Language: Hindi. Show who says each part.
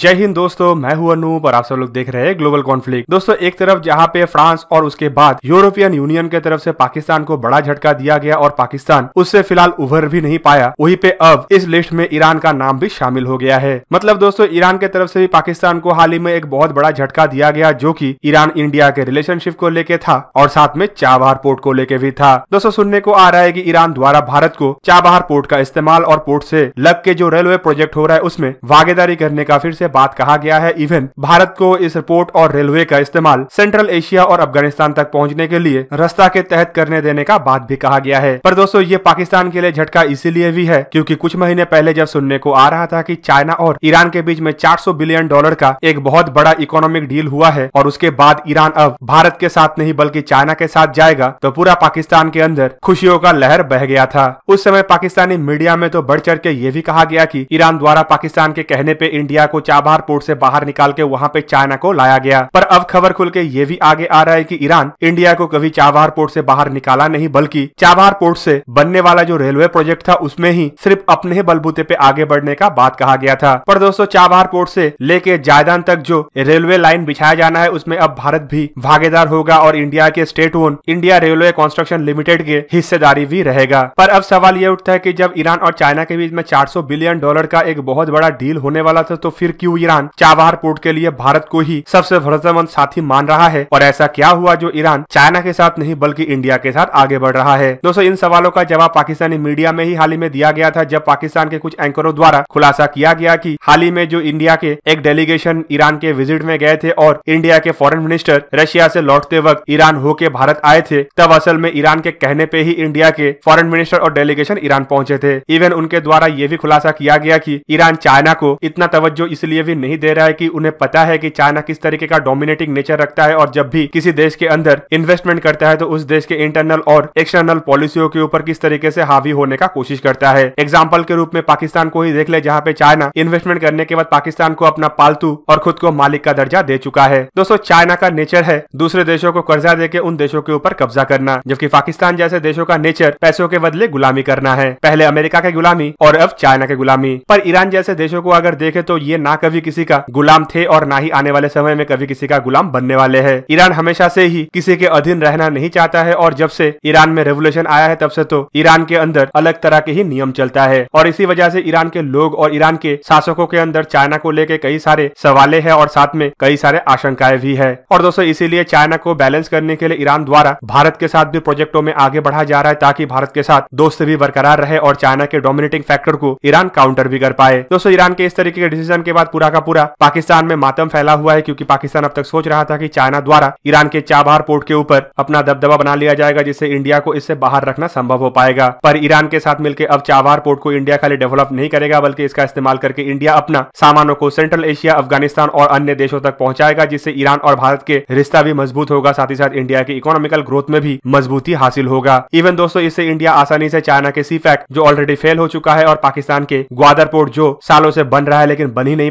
Speaker 1: जय हिंद दोस्तों मैं हूं अनूप और आप सब लोग देख रहे हैं ग्लोबल कॉन्फ्लिक्ट दोस्तों एक तरफ जहां पे फ्रांस और उसके बाद यूरोपियन यूनियन के तरफ से पाकिस्तान को बड़ा झटका दिया गया और पाकिस्तान उससे फिलहाल उभर भी नहीं पाया वहीं पे अब इस लिस्ट में ईरान का नाम भी शामिल हो गया है मतलब दोस्तों ईरान के तरफ से भी पाकिस्तान को हाल ही में एक बहुत बड़ा झटका दिया गया जो की ईरान इंडिया के रिलेशनशिप को लेके था और साथ में चाबहार पोर्ट को लेके भी था दोस्तों सुनने को आ रहा है की ईरान द्वारा भारत को चाबहार पोर्ट का इस्तेमाल और पोर्ट ऐसी लग के जो रेलवे प्रोजेक्ट हो रहा है उसमें भागीदारी करने का फिर से बात कहा गया है इवन भारत को इस रिपोर्ट और रेलवे का इस्तेमाल सेंट्रल एशिया और अफगानिस्तान तक पहुंचने के लिए रास्ता के तहत करने देने का बात भी कहा गया है पर दोस्तों ये पाकिस्तान के लिए झटका इसीलिए भी है क्योंकि कुछ महीने पहले जब सुनने को आ रहा था कि चाइना और ईरान के बीच में 400 बिलियन डॉलर का एक बहुत बड़ा इकोनॉमिक डील हुआ है और उसके बाद ईरान अब भारत के साथ नहीं बल्कि चाइना के साथ जाएगा तो पूरा पाकिस्तान के अंदर खुशियों का लहर बह गया था उस समय पाकिस्तानी मीडिया में तो बढ़ चढ़ के ये भी कहा गया की ईरान द्वारा पाकिस्तान के कहने पे इंडिया को चाबहार पोर्ट से बाहर निकाल के वहाँ पे चाइना को लाया गया पर अब खबर खुल के ये भी आगे आ रहा है कि ईरान इंडिया को कभी चाबहार पोर्ट से बाहर निकाला नहीं बल्कि चाबहार पोर्ट से बनने वाला जो रेलवे प्रोजेक्ट था उसमें ही सिर्फ अपने ही बलबूते पे आगे बढ़ने का बात कहा गया था पर दोस्तों चाबहार पोर्ट से लेके जायदान तक जो रेलवे लाइन बिछाया जाना है उसमें अब भारत भी भागीदार होगा और इंडिया के state own India railway construction limited के हिस्सेदारी भी रहेगा पर अब सवाल ये उठता है की जब ईरान और चाइना के बीच में चार बिलियन डॉलर का एक बहुत बड़ा डील होने वाला था तो फिर आखिर क्यों ईरान चाबहार पोर्ट के लिए भारत को ही सबसे भरोसेमंद साथी मान रहा है और ऐसा क्या हुआ जो ईरान चाइना के साथ नहीं बल्कि इंडिया के साथ आगे बढ़ रहा है दोस्तों इन सवालों का जवाब पाकिस्तानी मीडिया में ही हाल ही में दिया गया था जब पाकिस्तान के कुछ एंकरों द्वारा खुलासा किया गया की हाल ही में जो इंडिया के एक डेलीगेशन ईरान के विजिट में गए थे और इंडिया के फॉरन मिनिस्टर रशिया ऐसी लौटते वक्त ईरान होके भारत आए थे तब असल में ईरान के कहने पे ही इंडिया के फॉरेन मिनिस्टर और डेलीगेशन ईरान पहुंचे थे इवन उनके द्वारा ये भी खुलासा किया गया कि ईरान चाइना को इतना तवज्जो इस इसलिए भी नहीं दे रहा है कि उन्हें पता है कि चाइना किस तरीके का डोमिनेटिंग नेचर रखता है और जब भी किसी देश के अंदर इन्वेस्टमेंट करता है तो उस देश के इंटरनल और एक्सटर्नल पॉलिसियों के ऊपर किस तरीके से हावी होने का कोशिश करता है एग्जाम्पल के रूप में पाकिस्तान को ही देख ले जहाँ पे चाइना इन्वेस्टमेंट करने के बाद पाकिस्तान को अपना पालतू और खुद को मालिक का दर्जा दे चुका है दोस्तों चाइना का नेचर है दूसरे देशों को कर्जा दे उन देशों के ऊपर कब्जा करना जबकि पाकिस्तान जैसे देशों का नेचर पैसों के बदले गुलामी करना है पहले अमेरिका के गुलामी और अब चाइना के गुलामी पर ईरान जैसे देशों को अगर देखे तो ये ना ना कभी किसी का गुलाम थे और ना ही आने वाले समय में कभी किसी का गुलाम बनने वाले है ईरान हमेशा से ही किसी के अधीन रहना नहीं चाहता है और जब से ईरान में रेवोल्यूशन आया है तब से तो ईरान के अंदर अलग तरह के ही नियम चलता है और इसी वजह से ईरान के लोग और ईरान के शासकों के अंदर चाइना को लेके कई सारे सवाले है और साथ में कई सारे आशंकाएं भी है और दोस्तों इसीलिए चाइना को बैलेंस करने के लिए ईरान द्वारा भारत के साथ भी प्रोजेक्टों में आगे बढ़ा जा रहा है ताकि भारत के साथ दोस्त भी बरकरार रहे और चाइना के डोमिनेटिंग फैक्टर को ईरान काउंटर भी कर पाए दोस्तों ईरान के इस तरीके के डिसीजन के बाद बाद पूरा का पूरा पाकिस्तान में मातम फैला हुआ है क्योंकि पाकिस्तान अब तक सोच रहा था कि चाइना द्वारा ईरान के चाबहार पोर्ट के ऊपर अपना दबदबा बना लिया जाएगा जिससे इंडिया को इससे बाहर रखना संभव हो पाएगा पर ईरान के साथ मिलकर अब चाबहार पोर्ट को इंडिया खाली डेवलप नहीं करेगा बल्कि इसका इस्तेमाल करके इंडिया अपना सामानों को सेंट्रल एशिया अफगानिस्तान और अन्य देशों तक पहुंचाएगा जिससे ईरान और भारत के रिश्ता भी मजबूत होगा साथ ही साथ इंडिया की इकोनॉमिकल ग्रोथ में भी मजबूती हासिल होगा इवन दोस्तों इससे इंडिया आसानी से चाइना के सीफैक जो ऑलरेडी फेल हो चुका है और पाकिस्तान के ग्वादर पोर्ट जो सालों से बन रहा है लेकिन बन ही नहीं